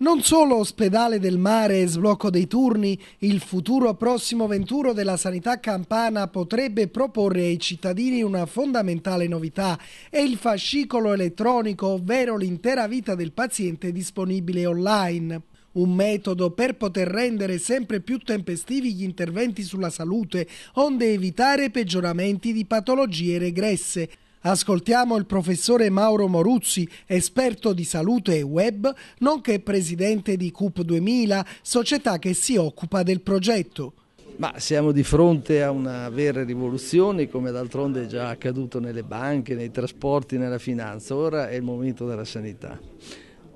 Non solo ospedale del mare e sblocco dei turni, il futuro prossimo venturo della sanità campana potrebbe proporre ai cittadini una fondamentale novità, è il fascicolo elettronico, ovvero l'intera vita del paziente disponibile online un metodo per poter rendere sempre più tempestivi gli interventi sulla salute, onde evitare peggioramenti di patologie regresse. Ascoltiamo il professore Mauro Moruzzi, esperto di salute e web, nonché presidente di CUP 2000, società che si occupa del progetto. Ma siamo di fronte a una vera rivoluzione, come d'altronde è già accaduto nelle banche, nei trasporti, nella finanza. Ora è il momento della sanità.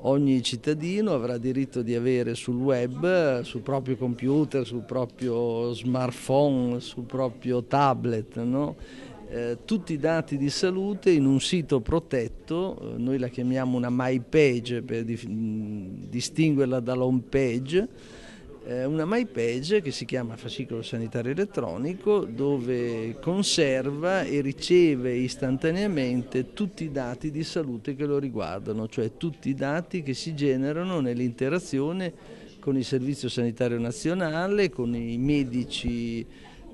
Ogni cittadino avrà diritto di avere sul web, sul proprio computer, sul proprio smartphone, sul proprio tablet, no? eh, tutti i dati di salute in un sito protetto, eh, noi la chiamiamo una My Page per di, mh, mm, distinguerla dall'home page, eh, una My Page che si chiama Fascicolo Sanitario Elettronico dove conserva e riceve istantaneamente tutti i dati di salute che lo riguardano, cioè tutti i dati che si generano nell'interazione con il Servizio Sanitario Nazionale, con i medici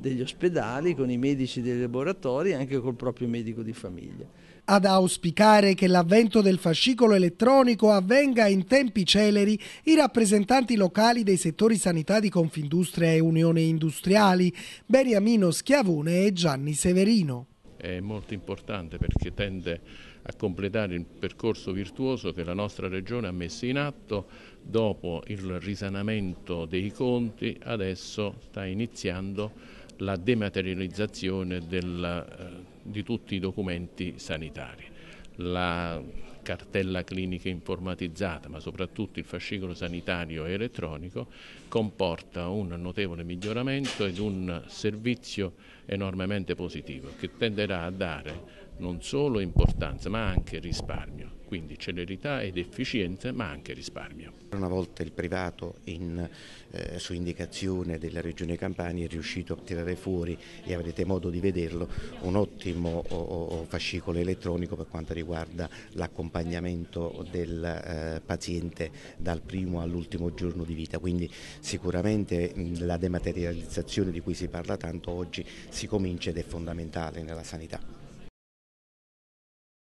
degli ospedali, con i medici dei laboratori e anche col proprio medico di famiglia. Ad auspicare che l'avvento del fascicolo elettronico avvenga in tempi celeri, i rappresentanti locali dei settori sanità di Confindustria e Unione Industriali, Beriamino Schiavone e Gianni Severino. È molto importante perché tende a completare il percorso virtuoso che la nostra regione ha messo in atto dopo il risanamento dei conti, adesso sta iniziando a la dematerializzazione del, eh, di tutti i documenti sanitari, la cartella clinica informatizzata, ma soprattutto il fascicolo sanitario e elettronico, comporta un notevole miglioramento ed un servizio enormemente positivo che tenderà a dare non solo importanza ma anche risparmio quindi celerità ed efficienza ma anche risparmio. Una volta il privato in, eh, su indicazione della Regione Campania è riuscito a tirare fuori e avrete modo di vederlo un ottimo o, o, fascicolo elettronico per quanto riguarda l'accompagnamento del eh, paziente dal primo all'ultimo giorno di vita, quindi sicuramente la dematerializzazione di cui si parla tanto oggi si comincia ed è fondamentale nella sanità.